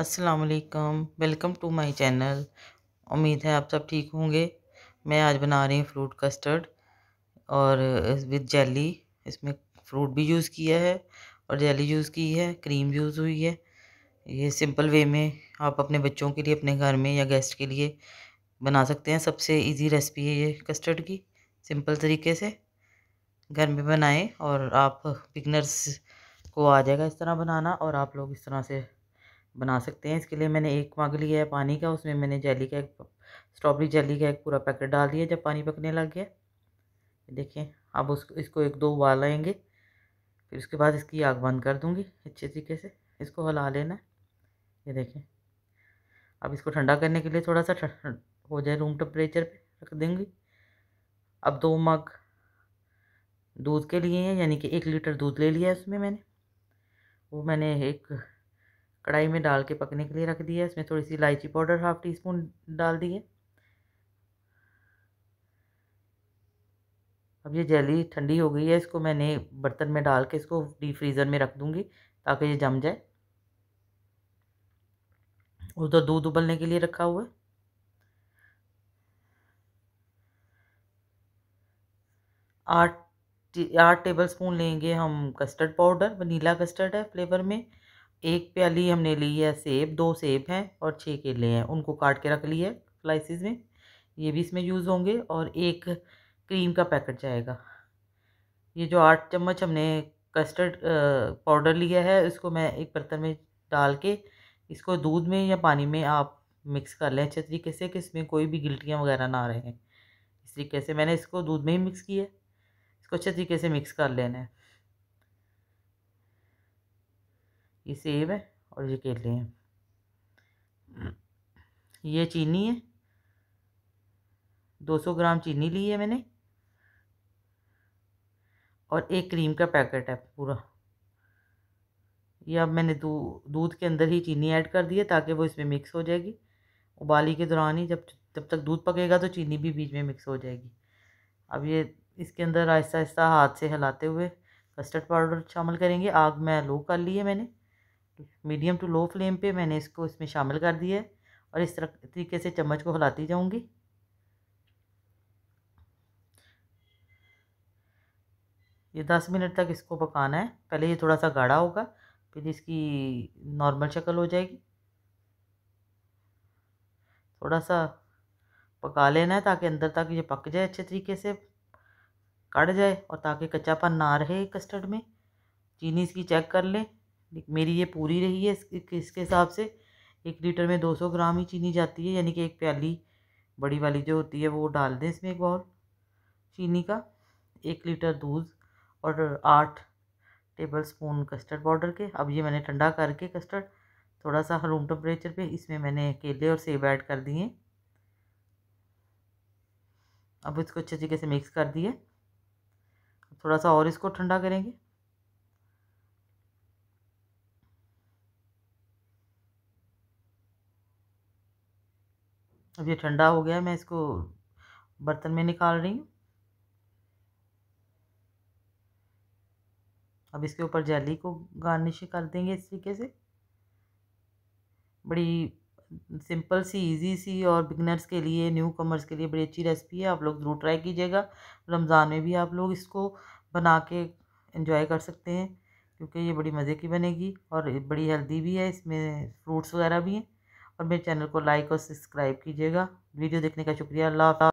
अस्सलाम वालेकुम welcome to my channel उम्मीद है आप सब ठीक होंगे मैं आज बना रही हूँ फ्रूट कस्टर्ड और विद जेली इसमें फ्रूट भी यूज़ किया है और जेली यूज़ की है क्रीम यूज़ हुई है ये सिंपल वे में आप अपने बच्चों के लिए अपने घर में या गेस्ट के लिए बना सकते हैं सबसे ईजी रेसिपी है ये कस्टर्ड की सिंपल तरीके से घर में बनाएँ और आप बिगनर्स को आ जाएगा इस तरह बनाना और आप लोग इस तरह से बना सकते हैं इसके लिए मैंने एक मग लिया है पानी का उसमें मैंने जेली का एक स्ट्रॉबेरी जेली का एक पूरा पैकेट डाल दिया जब पानी पकने लग गया देखें अब उस इसको एक दो उबाल आएंगे फिर उसके बाद इसकी आग बंद कर दूँगी अच्छे तरीके से इसको हला लेना है ये देखें अब इसको ठंडा करने के लिए थोड़ा सा हो जाए रूम टेम्परेचर पे रख देंगी अब दो मग दूध के लिए हैं यानी कि एक लीटर दूध ले लिया है उसमें मैंने वो मैंने एक कढ़ाई में डाल के पकने के लिए रख दिया इसमें थोड़ी सी इलायची पाउडर हाफ़ टी स्पून डाल दिए अब ये जेली ठंडी हो गई है इसको मैंने बर्तन में डाल के इसको डीप फ्रीज़र में रख दूँगी ताकि ये जम जाए उधर दूध उबलने के लिए रखा हुआ है आठ आठ टेबल स्पून लेंगे हम कस्टर्ड पाउडर वनीला कस्टर्ड है फ्लेवर में एक प्याली हमने ली है सेब दो सेब हैं और छः केले हैं उनको काट के रख लिए स्लाइसिस में ये भी इसमें यूज़ होंगे और एक क्रीम का पैकेट जाएगा ये जो आठ चम्मच हमने कस्टर्ड पाउडर लिया है इसको मैं एक बर्तन में डाल के इसको दूध में या पानी में आप मिक्स कर लें अच्छे तरीके से कि इसमें कोई भी गिल्टियाँ वगैरह ना रहें इस तरीके से मैंने इसको दूध में ही मिक्स किया इसको अच्छे तरीके से मिक्स कर लेना है ये सेब है और ये केले हैं ये चीनी है 200 ग्राम चीनी ली है मैंने और एक क्रीम का पैकेट है पूरा ये अब मैंने दूध दूध के अंदर ही चीनी ऐड कर दी है ताकि वो इसमें मिक्स हो जाएगी उबाली के दौरान ही जब जब तक दूध पकेगा तो चीनी भी बीच में मिक्स हो जाएगी अब ये इसके अंदर आहिस्ता आहिस्ता हाथ से हिलाते हुए कस्टर्ड पाउडर शामिल करेंगे आग मैं लो कर ली है मैंने मीडियम टू लो फ्लेम पे मैंने इसको इसमें शामिल कर दिया है और इस तरह तरीके से चम्मच को हिलाती जाऊंगी ये दस मिनट तक इसको पकाना है पहले ये थोड़ा सा गाढ़ा होगा फिर इसकी नॉर्मल शक्ल हो जाएगी थोड़ा सा पका लेना है ताकि अंदर तक ये पक जाए अच्छे तरीके से कट जाए और ताकि कच्चापन ना रहे कस्टर्ड में चीनी इसकी चेक कर लें मेरी ये पूरी रही है इसके हिसाब से एक लीटर में दो सौ ग्राम ही चीनी जाती है यानी कि एक प्याली बड़ी वाली जो होती है वो डाल दें इसमें एक बॉल चीनी का एक लीटर दूध और आठ टेबल स्पून कस्टर्ड पाउडर के अब ये मैंने ठंडा करके कस्टर्ड थोड़ा सा रूम टेम्परेचर पे इसमें मैंने केले और सेब ऐड कर दिए अब इसको अच्छे तरीके से मिक्स कर दिए थोड़ा सा और इसको ठंडा करेंगे अब ये ठंडा हो गया मैं इसको बर्तन में निकाल रही हूँ अब इसके ऊपर जैली को गार्निश कर देंगे इस तरीके से बड़ी सिंपल सी इजी सी और बिगनर्स के लिए न्यू कमर्स के लिए बड़ी अच्छी रेसिपी है आप लोग ज़रूर ट्राई कीजिएगा रमज़ान में भी आप लोग इसको बना के इन्जॉय कर सकते हैं क्योंकि ये बड़ी मज़े की बनेगी और बड़ी हेल्दी भी है इसमें फ्रूट्स वगैरह भी हैं और मेरे चैनल को लाइक और सब्सक्राइब कीजिएगा वीडियो देखने का शुक्रिया अल्लाह